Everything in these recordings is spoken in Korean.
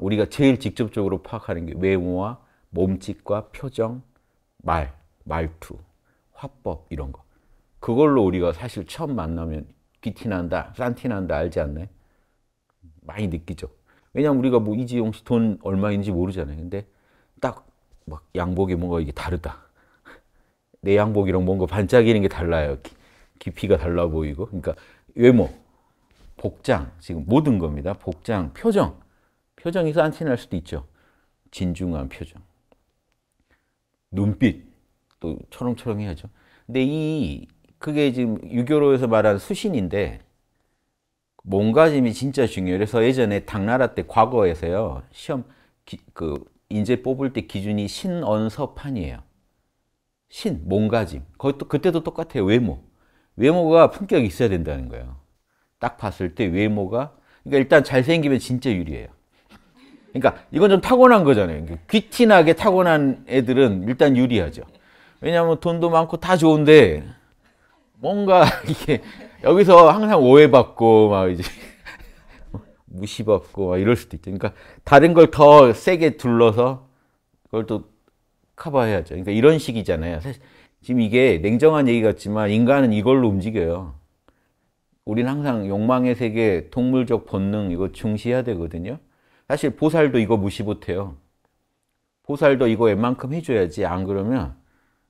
우리가 제일 직접적으로 파악하는 게 외모와 몸짓과 표정, 말, 말투, 화법 이런 거. 그걸로 우리가 사실 처음 만나면 귀티난다, 싼티난다 알지 않나요? 많이 느끼죠. 왜냐면 하 우리가 뭐 이지용 씨 돈 얼마인지 모르잖아요. 근데 딱 막 양복이 뭔가 이게 다르다. 내 양복이랑 뭔가 반짝이는 게 달라요. 깊이가 달라 보이고. 그러니까 외모, 복장, 지금 모든 겁니다. 복장, 표정. 표정이 산티날 수도 있죠. 진중한 표정. 눈빛 또 초롱초롱해야죠. 근데 이 그게 지금 유교로에서 말한 수신인데 몸가짐이 진짜 중요해요. 그래서 예전에 당나라 때 과거에서요 시험 기, 그 인재 뽑을 때 기준이 신언서판이에요. 신 몸가짐 그것도 그때도 똑같아요 외모 외모가 품격이 있어야 된다는 거예요. 딱 봤을 때 외모가 그러니까 일단 잘생기면 진짜 유리해요. 그러니까 이건 좀 타고난 거잖아요. 귀티나게 타고난 애들은 일단 유리하죠. 왜냐하면 돈도 많고 다 좋은데 뭔가 이게 여기서 항상 오해받고 막 이제 무시받고 막 이럴 수도 있죠. 그러니까 다른 걸 더 세게 둘러서 그걸 또 커버해야죠. 그러니까 이런 식이잖아요. 사실 지금 이게 냉정한 얘기 같지만 인간은 이걸로 움직여요. 우리는 항상 욕망의 세계, 동물적 본능 이거 중시해야 되거든요. 사실 보살도 이거 무시 못해요. 보살도 이거 웬만큼 해줘야지 안 그러면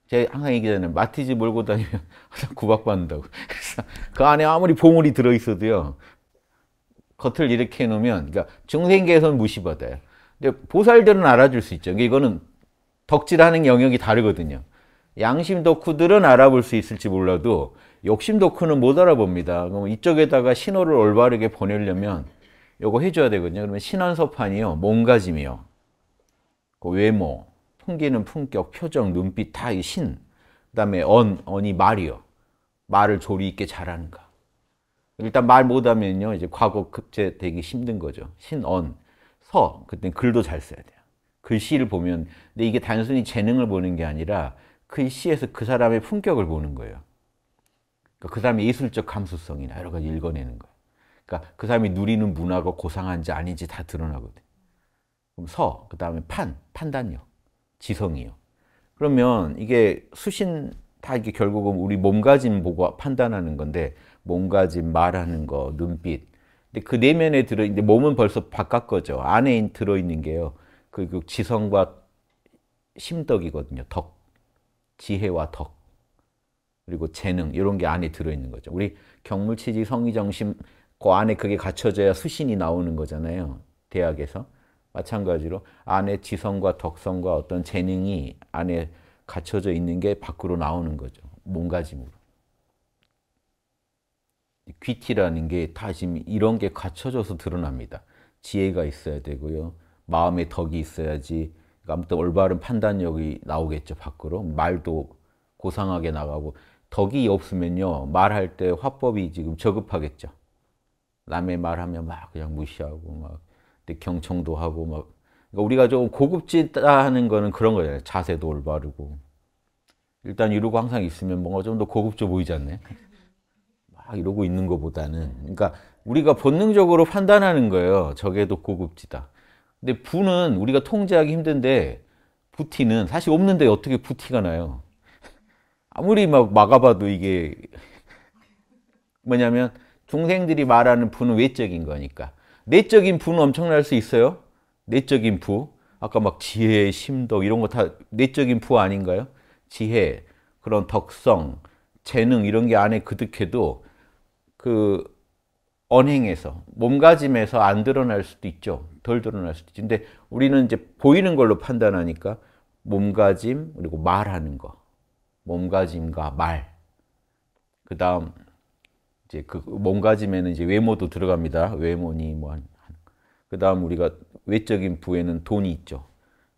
제가 항상 얘기하잖 마티즈 몰고 다니면 항상 구박받는다고. 그래서 그 안에 아무리 보물이 들어있어도요. 겉을 이렇게 해놓으면 그러니까 중생계에서는 무시받아요. 근데 보살들은 알아줄 수 있죠. 그러니까 이거는 덕질하는 영역이 다르거든요. 양심 덕후들은 알아볼 수 있을지 몰라도 욕심 덕후는 못 알아봅니다. 그럼 이쪽에다가 신호를 올바르게 보내려면 요거 해줘야 되거든요. 그러면 신원서판이요. 몸가짐이요. 그 외모, 풍기는 품격, 표정, 눈빛 다 이 신. 그 다음에 언, 언이 말이요. 말을 조리 있게 잘하는가. 일단 말 못하면요. 이제 과거 급제되기 힘든 거죠. 신, 언, 서. 그땐 글도 잘 써야 돼요. 글씨를 보면. 근데 이게 단순히 재능을 보는 게 아니라 글씨에서 그 사람의 품격을 보는 거예요. 그러니까 그 사람의 예술적 감수성이나 여러 가지 읽어내는 거예요. 그러니까 그 사람이 누리는 문화가 고상한지 아닌지 다 드러나거든. 그럼 서, 그 다음에 판, 판단력, 지성이요. 그러면 이게 수신 다 이게 결국은 우리 몸가짐 보고 판단하는 건데 몸가짐, 말하는 거, 눈빛. 근데 그 내면에 들어 이제 몸은 벌써 바깥 거죠. 안에 들어 있는 게요. 그 지성과 심덕이거든요. 덕, 지혜와 덕, 그리고 재능 이런 게 안에 들어 있는 거죠. 우리 경물치지 성의정심 그 안에 그게 갖춰져야 수신이 나오는 거잖아요. 대학에서. 마찬가지로 안에 지성과 덕성과 어떤 재능이 안에 갖춰져 있는 게 밖으로 나오는 거죠. 몸가짐으로. 귀티라는 게 다 지금 이런 게 갖춰져서 드러납니다. 지혜가 있어야 되고요. 마음의 덕이 있어야지 그러니까 아무튼 올바른 판단력이 나오겠죠 밖으로 말도 고상하게 나가고 덕이 없으면요 말할 때 화법이 지금 저급하겠죠 남의 말하면 막 그냥 무시하고 막 경청도 하고 막 그러니까 우리가 좀 고급지다 하는 거는 그런 거잖아요. 자세도 올바르고 일단 이러고 항상 있으면 뭔가 좀 더 고급져 보이지 않나요? 막 이러고 있는 것보다는 그러니까 우리가 본능적으로 판단하는 거예요. 저게 더 고급지다. 근데 부는 우리가 통제하기 힘든데 부티는 사실 없는데 어떻게 부티가 나요? 아무리 막 막아봐도 이게 뭐냐면 중생들이 말하는 부는 외적인 거니까. 내적인 부는 엄청날 수 있어요. 내적인 부. 아까 막 지혜, 심도 이런 거 다 내적인 부 아닌가요? 지혜, 그런 덕성, 재능 이런 게 안에 그득해도 그 언행에서 몸가짐에서 안 드러날 수도 있죠. 덜 드러날 수도 있죠. 근데 우리는 이제 보이는 걸로 판단하니까 몸가짐 그리고 말하는 거. 몸가짐과 말. 그다음 이제 그 몸가짐에는 이제 외모도 들어갑니다. 외모니 뭐 한. 그다음 우리가 외적인 부에는 돈이 있죠.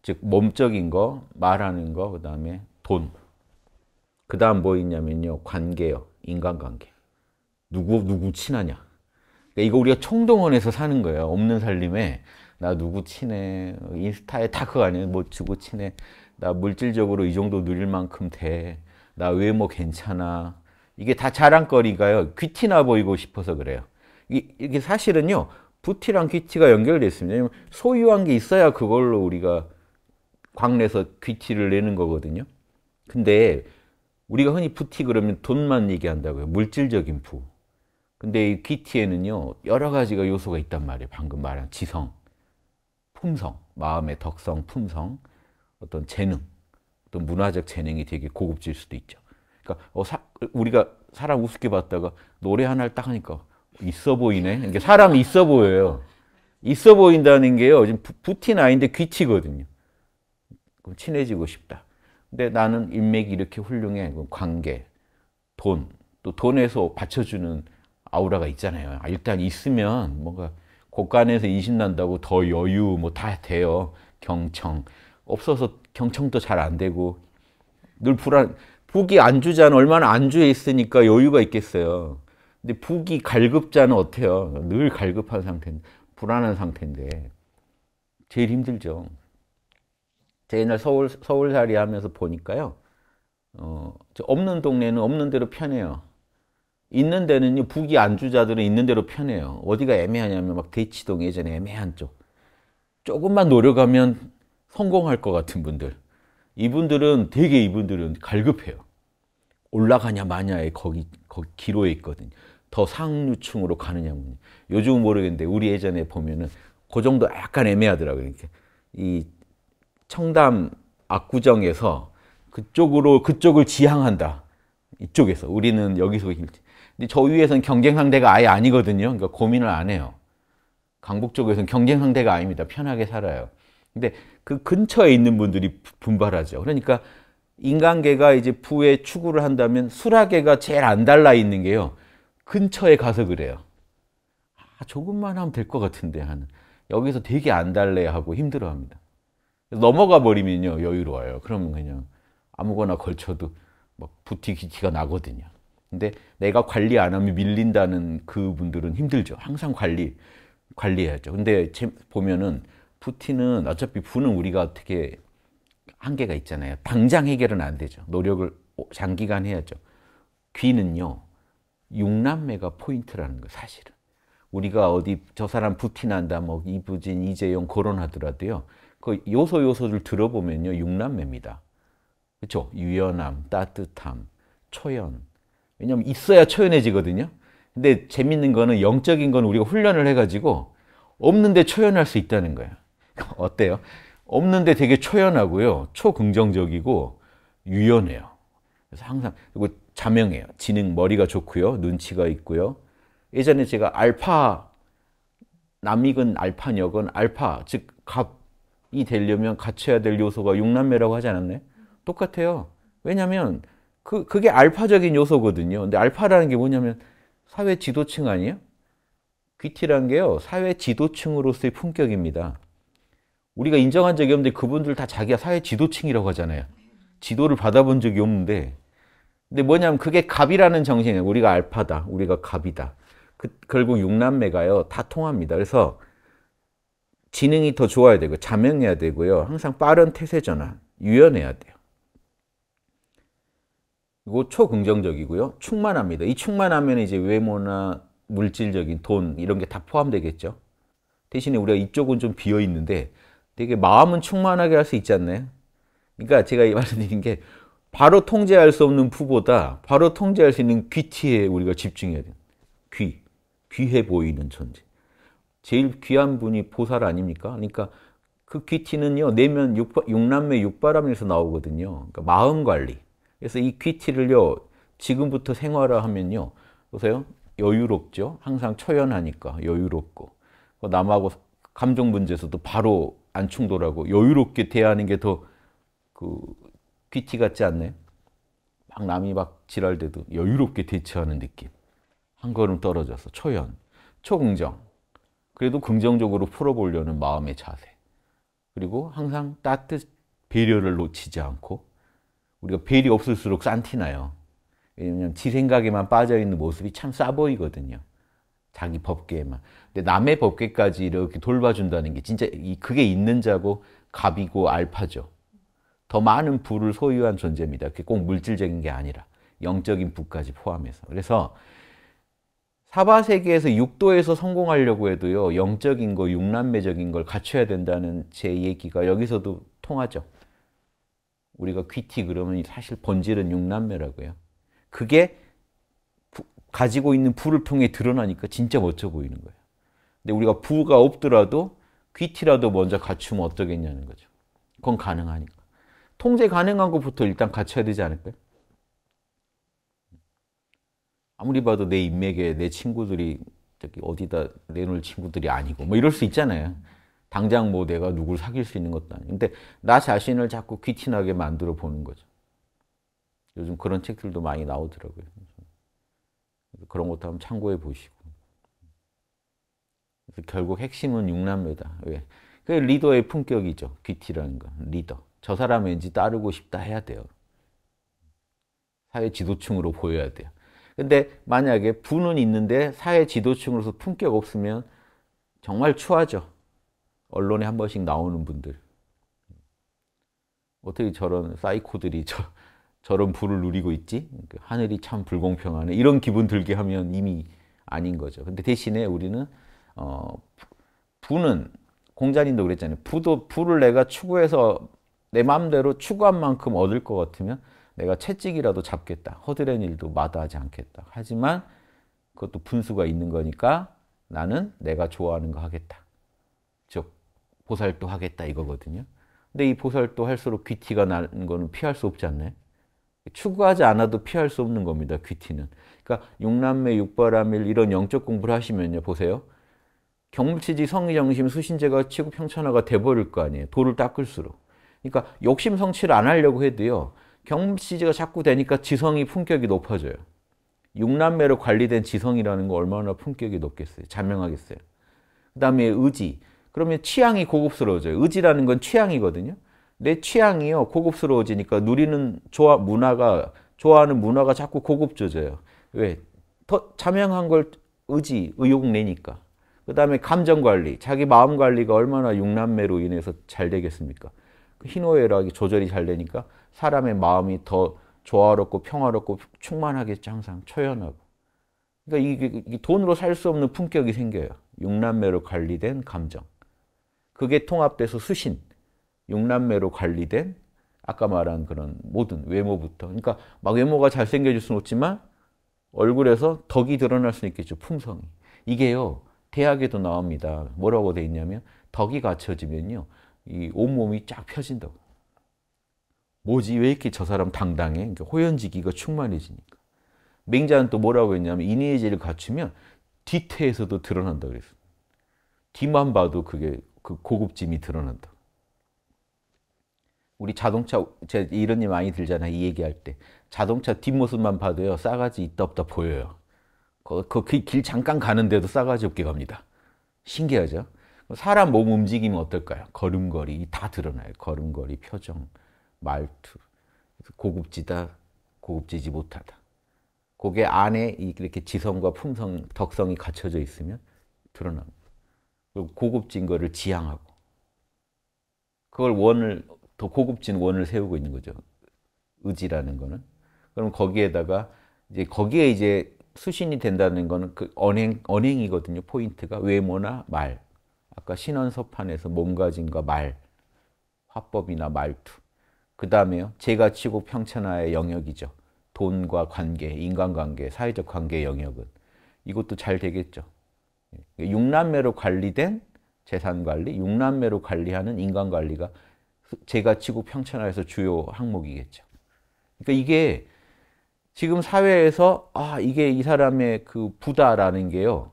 즉 몸적인 거, 말하는 거, 그다음에 돈. 그다음 뭐 있냐면요. 관계요. 인간관계. 누구 누구 친하냐. 그러니까 이거 우리가 총동원해서 사는 거예요. 없는 살림에 나 누구 친해. 인스타에 다 그거 아니에요. 뭐 주고 친해. 나 물질적으로 이 정도 누릴 만큼 돼. 나 외모 괜찮아. 이게 다 자랑거리가요. 귀티나 보이고 싶어서 그래요. 이게 사실은요. 부티랑 귀티가 연결돼 있습니다. 소유한 게 있어야 그걸로 우리가 광내서 귀티를 내는 거거든요. 근데 우리가 흔히 부티 그러면 돈만 얘기한다고요. 물질적인 부. 근데 이 귀티에는요. 여러 가지가 요소가 있단 말이에요. 방금 말한 지성, 품성, 마음의 덕성, 품성, 어떤 재능, 어떤 문화적 재능이 되게 고급질 수도 있죠. 그러니까 어, 사, 우리가 사람 우습게 봤다가 노래 하나를 딱 하니까 있어 보이네. 그러니까 사람 있어 보여요. 있어 보인다는 게요. 지금 부티 나인데 귀치거든요. 그럼 친해지고 싶다. 근데 나는 인맥이 이렇게 훌륭해. 관계, 돈, 또 돈에서 받쳐주는 아우라가 있잖아요. 아, 일단 있으면 뭔가 곳간에서 인신난다고 더 여유 뭐 다 돼요. 경청. 없어서 경청도 잘 안 되고 늘 불안 북이 안주자는 얼마나 안주에 있으니까 여유가 있겠어요. 근데 북이 갈급자는 어때요? 늘 갈급한 상태인데, 불안한 상태인데 제일 힘들죠. 제 옛날 서울, 서울살이 하면서 보니까요. 어, 저 없는 동네는 없는 대로 편해요. 있는 데는요, 북이 안주자들은 있는 대로 편해요. 어디가 애매하냐면 막 대치동 예전에 애매한 쪽. 조금만 노력하면 성공할 것 같은 분들. 이분들은 되게 이분들은 갈급해요. 올라가냐 마냐에 거기, 거기 기로에 있거든. 더 상류층으로 가느냐 뭐 요즘은 모르겠는데 우리 예전에 보면은 그 정도 약간 애매하더라고요. 이렇게 그러니까 이 청담 압구정에서 그쪽으로 그쪽을 지향한다. 이쪽에서 우리는 여기서 근데 저위에서 경쟁 상대가 아예 아니거든요. 그러니까 고민을 안 해요. 강북 쪽에서는 경쟁 상대가 아닙니다. 편하게 살아요. 근데 그 근처에 있는 분들이 분발하죠. 그러니까 인간계가 이제 부의 추구를 한다면 수라계가 제일 안 달라 있는 게요. 근처에 가서 그래요. 아, 조금만 하면 될 것 같은데 하는. 여기서 되게 안 달래 하고 힘들어 합니다. 넘어가 버리면요, 여유로워요. 그러면 그냥 아무거나 걸쳐도 막 부티기티가 나거든요. 근데 내가 관리 안 하면 밀린다는 그분들은 힘들죠. 항상 관리, 관리해야죠. 근데 보면은 부티는 어차피 부는 우리가 어떻게 한계가 있잖아요. 당장 해결은 안 되죠. 노력을 장기간 해야죠. 귀는요. 육남매가 포인트라는 거 사실은. 우리가 어디 저 사람 부티난다 뭐 이부진 이재용 거론하더라도요. 그 요소 요소를 들어보면요. 육남매입니다. 그렇죠? 유연함, 따뜻함, 초연. 왜냐면 있어야 초연해지거든요. 근데 재밌는 거는 영적인 건 우리가 훈련을 해 가지고 없는데 초연할 수 있다는 거예요. 어때요? 없는데 되게 초연하고요. 초긍정적이고 유연해요. 그래서 항상 그리고 자명해요. 지능 머리가 좋고요. 눈치가 있고요. 예전에 제가 알파 남익은 알파 역은 알파 즉 갑이 되려면 갖춰야 될 요소가 육남매라고 하지 않았나요? 똑같아요. 왜냐하면 그 그게 알파적인 요소거든요. 근데 알파라는 게 뭐냐면 사회 지도층 아니에요? 귀티란 게요 사회 지도층으로서의 품격입니다. 우리가 인정한 적이 없는데 그분들 다 자기가 사회 지도층이라고 하잖아요. 지도를 받아본 적이 없는데 근데 뭐냐면 그게 갑이라는 정신이에요. 우리가 알파다. 우리가 갑이다. 그, 결국 육남매가요. 다 통합니다. 그래서 지능이 더 좋아야 되고 자명해야 되고요. 항상 빠른 태세 전환, 유연해야 돼요. 이거 초긍정적이고요. 충만합니다. 이 충만하면 이제 외모나 물질적인 돈 이런 게 다 포함되겠죠. 대신에 우리가 이쪽은 좀 비어 있는데 되게 마음은 충만하게 할 수 있지 않나요? 그러니까 제가 말씀드린 게 바로 통제할 수 없는 푸보다 바로 통제할 수 있는 귀티에 우리가 집중해야 돼요. 귀, 귀해 보이는 존재. 제일 귀한 분이 보살 아닙니까? 그러니까 그 귀티는요 내면 육, 남매 육바람에서 나오거든요. 그러니까 마음 관리. 그래서 이 귀티를요 지금부터 생활화하면요 보세요 여유롭죠. 항상 초연하니까 여유롭고 남하고 감정 문제에서도 바로 안 충돌하고 여유롭게 대하는 게 더그 귀티 같지 않나요? 막 남이 막 지랄대도 여유롭게 대처하는 느낌. 한 걸음 떨어져서 초연, 초긍정. 그래도 긍정적으로 풀어보려는 마음의 자세. 그리고 항상 따뜻 배려를 놓치지 않고 우리가 배려 없을수록 싼티나요. 왜냐면 지 생각에만 빠져있는 모습이 참 싸 보이거든요. 자기 법계에만. 근데 남의 법계까지 이렇게 돌봐준다는 게 진짜 이 그게 있는 자고 갑이고 알파죠. 더 많은 부를 소유한 존재입니다. 그게 꼭 물질적인 게 아니라 영적인 부까지 포함해서. 그래서 사바 세계에서 육도에서 성공하려고 해도요 영적인 거 육남매적인 걸 갖춰야 된다는 제 얘기가 여기서도 통하죠. 우리가 귀티 그러면 사실 본질은 육남매라고요. 그게 가지고 있는 부를 통해 드러나니까 진짜 멋져 보이는 거예요. 근데 우리가 부가 없더라도 귀티라도 먼저 갖추면 어떠겠냐는 거죠. 그건 가능하니까. 통제 가능한 것부터 일단 갖춰야 되지 않을까요? 아무리 봐도 내 인맥에 내 친구들이 저기 어디다 내놓을 친구들이 아니고 뭐 이럴 수 있잖아요. 당장 뭐 내가 누굴 사귈 수 있는 것도 아니고. 근데 나 자신을 자꾸 귀티나게 만들어 보는 거죠. 요즘 그런 책들도 많이 나오더라고요. 그런 것도 한번 참고해 보시고. 그래서 결국 핵심은 육남매다. 왜? 그 리더의 품격이죠. 귀티라는 건 리더. 저 사람 왠지 따르고 싶다 해야 돼요. 사회 지도층으로 보여야 돼요. 근데 만약에 부는 있는데 사회 지도층으로서 품격 없으면 정말 추하죠. 언론에 한 번씩 나오는 분들. 어떻게 저런 사이코들이 저 저런 불을 누리고 있지? 그 하늘이 참 불공평하네. 이런 기분 들게 하면 이미 아닌 거죠. 근데 대신에 우리는 어, 부는 공자님도 그랬잖아요. 부도 부를 내가 추구해서 내 마음대로 추구한 만큼 얻을 것 같으면 내가 채찍이라도 잡겠다. 허드렛 일도 마다하지 않겠다. 하지만 그것도 분수가 있는 거니까 나는 내가 좋아하는 거 하겠다. 즉 보살도 하겠다 이거거든요. 근데 이 보살도 할수록 귀티가 나는 거는 피할 수 없지 않나요? 추구하지 않아도 피할 수 없는 겁니다. 귀티는. 그러니까 용남매 육바라밀 이런 영적 공부를 하시면요. 보세요. 경물치지 성의정심 수신제가 치고 평천화가 돼버릴 거 아니에요. 돌을 닦을수록. 그러니까 욕심 성취를 안 하려고 해도요. 경물치지가 자꾸 되니까 지성이 품격이 높아져요. 육남매로 관리된 지성이라는 거 얼마나 품격이 높겠어요. 자명하겠어요. 그 다음에 의지. 그러면 취향이 고급스러워져요. 의지라는 건 취향이거든요. 내 취향이요 고급스러워지니까 누리는 좋아 문화가 좋아하는 문화가 자꾸 고급져져요. 왜? 더 자명한 걸 의지, 의욕 내니까. 그 다음에 감정관리, 자기 마음관리가 얼마나 육남매로 인해서 잘 되겠습니까? 그 희노애락이 조절이 잘 되니까 사람의 마음이 더 조화롭고 평화롭고 충만하겠죠 항상 초연하고 그러니까 이게, 그, 이게 돈으로 살 수 없는 품격이 생겨요 육남매로 관리된 감정 그게 통합돼서 수신 육남매로 관리된 아까 말한 그런 모든 외모부터 그러니까 막 외모가 잘생겨질 수는 없지만 얼굴에서 덕이 드러날 수는 있겠죠 품성이 이게요 대학에도 나옵니다 뭐라고 돼 있냐면 덕이 갖춰지면요 이 온몸이 쫙 펴진다고 뭐지 왜 이렇게 저 사람 당당해 그러니까 호연지기가 충만해지니까 맹자는 또 뭐라고 했냐면 인의 재를 갖추면 뒤태에서도 드러난다 그랬어 뒤만 봐도 그게 그 고급짐이 드러난다 우리 자동차 제 이런 일 많이 들잖아 이 얘기할 때 자동차 뒷모습만 봐도요 싸가지 있다 없다 보여요 그 길 잠깐 가는데도 싸가지 없게 갑니다 신기하죠 사람 몸 움직이면 어떨까요 걸음걸이 다 드러나요 걸음걸이 표정 말투 고급지다 고급지지 못하다 그게 안에 이렇게 지성과 품성 덕성이 갖춰져 있으면 드러납니다 그리고 고급진 거를 지향하고 그걸 원을 더 고급진 원을 세우고 있는 거죠. 의지라는 거는. 그럼 거기에다가 이제 거기에 이제 수신이 된다는 거는 그 언행 언행이거든요. 포인트가 외모나 말. 아까 신원서판에서 몸가짐과 말, 화법이나 말투. 그다음에요. 제가 치고 평천하의 영역이죠. 돈과 관계, 인간관계, 사회적 관계 영역은 이것도 잘 되겠죠. 예. 육남매로 관리된 재산 관리, 육남매로 관리하는 인간 관리가 제가 치고 평천하에서 주요 항목이겠죠. 그러니까 이게 지금 사회에서 아 이게 이 사람의 그 부다라는 게요.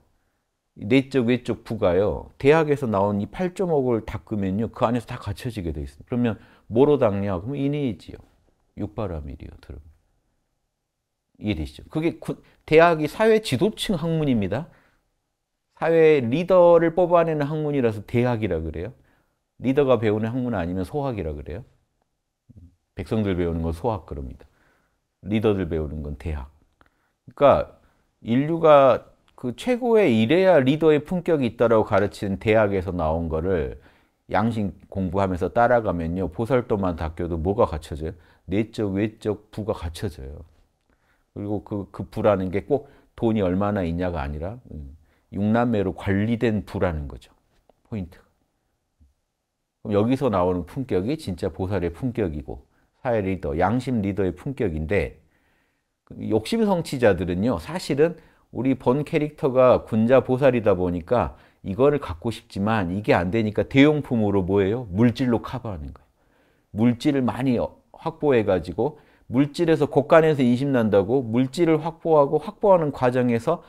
내적 외적 부가요. 대학에서 나온 이 8.5를 닦으면요. 그 안에서 다 갖춰지게 돼있습니 그러면 뭐로 닦냐? 그러면 인해지요 육바라밀이요. 들으 이해되시죠? 그게 구, 대학이 사회 지도층 학문입니다. 사회 리더를 뽑아내는 학문이라서 대학이라 그래요. 리더가 배우는 학문 아니면 소학이라 그래요. 백성들 배우는 건 소학 그럽니다. 리더들 배우는 건 대학. 그러니까 인류가 그 최고의 이래야 리더의 품격이 있다라고 가르치는 대학에서 나온 거를 양심 공부하면서 따라가면요. 보살도만 닦여도 뭐가 갖춰져요? 내적, 외적 부가 갖춰져요. 그리고 그, 그 부라는 게 꼭 돈이 얼마나 있냐가 아니라 음, 육남매로 관리된 부라는 거죠. 포인트가. 여기서 나오는 품격이 진짜 보살의 품격이고 사회 리더, 양심 리더의 품격인데 그 욕심 성취자들은요 사실은 우리 본 캐릭터가 군자 보살이다 보니까 이거를 갖고 싶지만 이게 안 되니까 대용품으로 뭐예요? 물질로 커버하는 거예요. 물질을 많이 어, 확보해 가지고 물질에서 곳간에서 인심 난다고 물질을 확보하고 확보하는 과정에서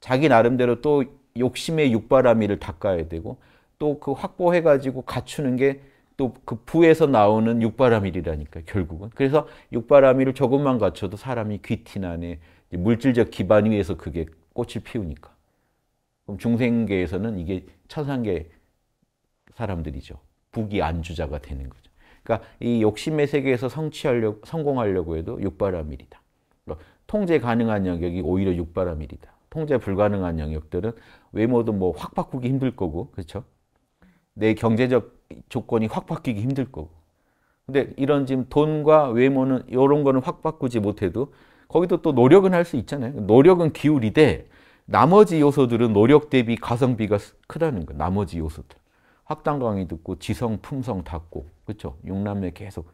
자기 나름대로 또 욕심의 육바라미를 닦아야 되고 또그 확보해가지고 갖추는 게 또 그 부에서 나오는 육바라밀이라니까 결국은. 그래서 육바라밀을 조금만 갖춰도 사람이 귀티나네 물질적 기반 위에서 그게 꽃을 피우니까. 그럼 중생계에서는 이게 천상계 사람들이죠. 북이 안주자가 되는 거죠. 그러니까 이 욕심의 세계에서 성취하려 성공하려고 해도 육바라밀이다. 통제 가능한 영역이 오히려 육바라밀이다. 통제 불가능한 영역들은 외모도 뭐 확 바꾸기 힘들 거고, 그렇죠? 내 경제적 조건이 확 바뀌기 힘들 거고. 근데 이런 지금 돈과 외모는 이런 거는 확 바꾸지 못해도 거기도 또 노력은 할 수 있잖아요. 노력은 기울이되 나머지 요소들은 노력 대비 가성비가 크다는 거예요. 나머지 요소들. 학당 강의 듣고 지성, 품성 닦고 그렇죠? 용남매 계속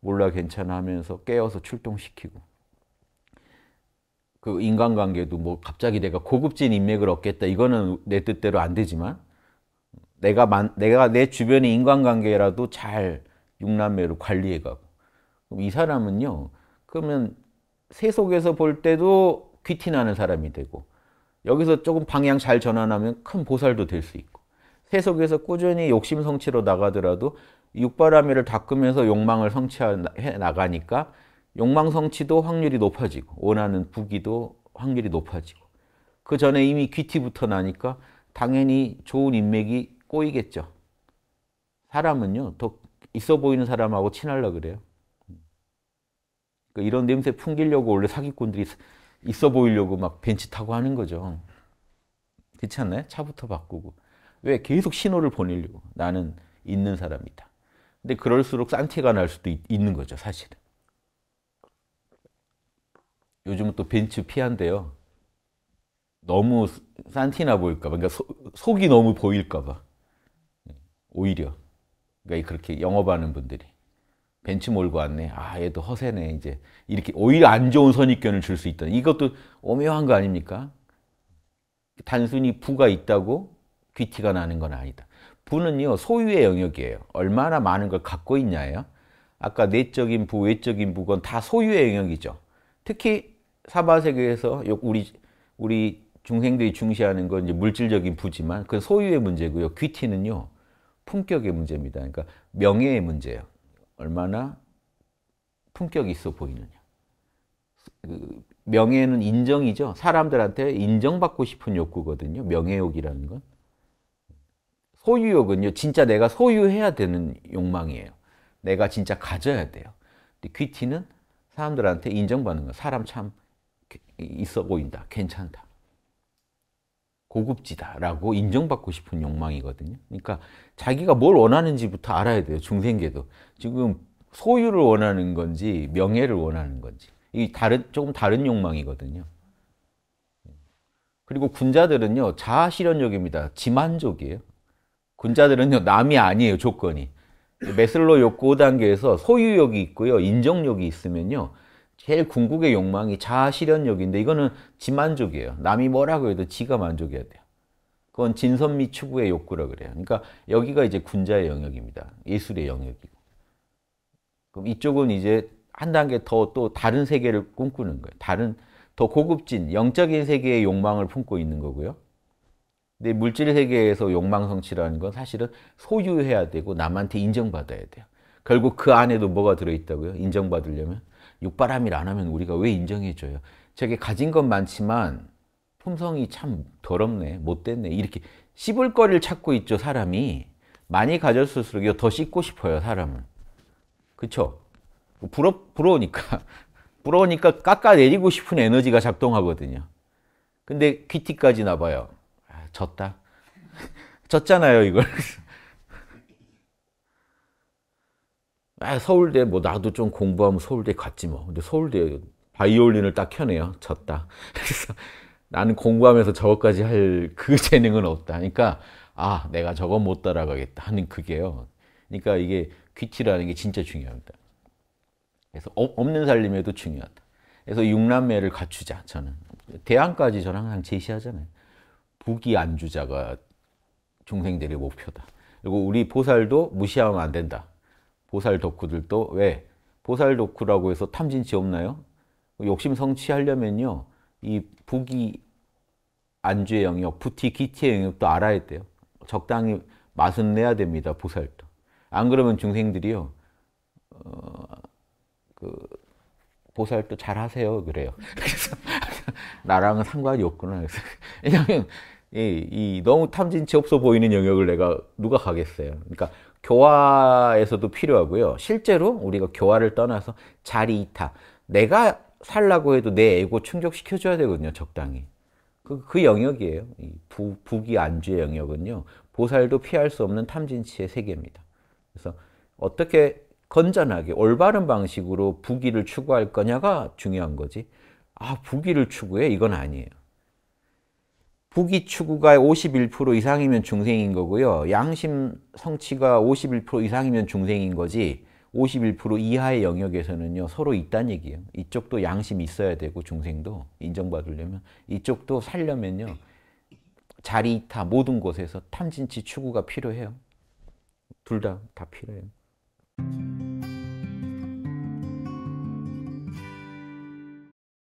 몰라 괜찮아 하면서 깨어서 출동시키고 그 인간관계도 뭐 갑자기 내가 고급진 인맥을 얻겠다 이거는 내 뜻대로 안 되지만 내가 만, 내가 내 주변의 인간관계라도 잘 육남매로 관리해가고 그럼 이 사람은요 그러면 세속에서 볼 때도 귀티나는 사람이 되고 여기서 조금 방향 잘 전환하면 큰 보살도 될 수 있고 세속에서 꾸준히 욕심 성취로 나가더라도 육바라밀을 닦으면서 욕망을 성취해 나가니까 욕망 성취도 확률이 높아지고 원하는 부기도 확률이 높아지고 그 전에 이미 귀티부터 나니까 당연히 좋은 인맥이 꼬이겠죠. 사람은요, 더 있어 보이는 사람하고 친하려 그래요. 그러니까 이런 냄새 풍기려고 원래 사기꾼들이 있어 보이려고 막 벤치 타고 하는 거죠. 그렇지 않나요? 차부터 바꾸고. 왜? 계속 신호를 보내려고. 나는 있는 사람이다. 근데 그럴수록 싼티가 날 수도 있, 는 거죠, 사실은. 요즘은 또 벤츠 피한대요. 너무 싼티나 보일까봐. 그러니까 소, 속이 너무 보일까봐. 오히려 그러니까 그렇게 영업하는 분들이 벤츠 몰고 왔네. 아 얘도 허세네 이제 이렇게 오히려 안 좋은 선입견을 줄 수 있다. 이것도 오묘한 거 아닙니까? 단순히 부가 있다고 귀티가 나는 건 아니다. 부는요 소유의 영역이에요. 얼마나 많은 걸 갖고 있냐예요. 아까 내적인 부, 외적인 부건 다 소유의 영역이죠. 특히 사바세계에서 우리 우리 중생들이 중시하는 건 물질적인 부지만 그 소유의 문제고요. 귀티는요 품격의 문제입니다. 그러니까 명예의 문제예요. 얼마나 품격 있어 보이느냐. 그 명예는 인정이죠. 사람들한테 인정받고 싶은 욕구거든요. 명예욕이라는 건. 소유욕은요. 진짜 내가 소유해야 되는 욕망이에요. 내가 진짜 가져야 돼요. 근데 귀티는 사람들한테 인정받는 거. 사람 참 있어 보인다. 괜찮다. 고급지다라고 인정받고 싶은 욕망이거든요. 그러니까 자기가 뭘 원하는지부터 알아야 돼요. 중생계도. 지금 소유를 원하는 건지 명예를 원하는 건지. 이 다른 조금 다른 욕망이거든요. 그리고 군자들은요. 자아 실현력입니다. 지만족이에요. 군자들은요. 남이 아니에요. 조건이. 메슬로 욕구 단계에서 소유욕이 있고요. 인정욕이 있으면요. 제일 궁극의 욕망이 자아실현력인데 이거는 지만족이에요. 남이 뭐라고 해도 지가 만족해야 돼요. 그건 진선미 추구의 욕구라 그래요. 그러니까 여기가 이제 군자의 영역입니다. 예술의 영역이고. 그럼 이쪽은 이제 한 단계 더 또 다른 세계를 꿈꾸는 거예요. 다른 더 고급진 영적인 세계의 욕망을 품고 있는 거고요. 근데 물질 세계에서 욕망 성취라는 건 사실은 소유해야 되고 남한테 인정받아야 돼요. 결국 그 안에도 뭐가 들어있다고요? 인정받으려면 육바람이안 하면 우리가 왜 인정해줘요? 저게 가진 건 많지만 품성이 참 더럽네, 못됐네 이렇게 씹을 거리를 찾고 있죠 사람이 많이 가졌을수록 더 씹고 싶어요 사람은 그쵸? 부러, 부러우니까 부러우니까 깎아내리고 싶은 에너지가 작동하거든요 근데 귀티까지 나봐요 아, 졌다 졌잖아요 이걸 아, 서울대 뭐 나도 좀 공부하면 서울대 갔지 뭐. 근데 서울대 바이올린을 딱 켜네요. 졌다. 그래서 나는 공부하면서 저것까지 할 그 재능은 없다. 그러니까 아 내가 저거 못 따라가겠다 하는 그게요. 그러니까 이게 귀티라는 게 진짜 중요합니다. 그래서 없는 살림에도 중요하다. 그래서 육남매를 갖추자 저는. 대안까지 저는 항상 제시하잖아요. 부기 안주자가 중생들의 목표다. 그리고 우리 보살도 무시하면 안 된다. 보살 덕후들도 왜? 보살 덕후라고 해서 탐진치 없나요? 욕심 성취하려면요. 이 부기 안주의 영역, 부티 기체의 영역도 알아야 돼요. 적당히 맛은 내야 됩니다. 보살도. 안 그러면 중생들이요. 어, 그 보살도 잘 하세요. 그래요. 그래서 나랑은 상관이 없구나. 그래서 왜냐면 이, 이 너무 탐진치 없어 보이는 영역을 내가 누가 가겠어요. 그러니까 교화에서도 필요하고요. 실제로 우리가 교화를 떠나서 자리 이타. 내가 살라고 해도 내 에고 충족시켜줘야 되거든요. 적당히. 그, 그 영역이에요. 부, 부귀 안주의 영역은요. 보살도 피할 수 없는 탐진치의 세계입니다. 그래서 어떻게 건전하게 올바른 방식으로 부기를 추구할 거냐가 중요한 거지. 아, 부기를 추구해? 이건 아니에요. 부기 추구가 51% 이상이면 중생인 거고요. 양심 성취가 51% 이상이면 중생인 거지 51% 이하의 영역에서는요. 서로 있다는 얘기예요. 이쪽도 양심 있어야 되고 중생도 인정받으려면 이쪽도 살려면요. 자리 타 모든 곳에서 탐진치 추구가 필요해요. 둘 다 다 필요해요.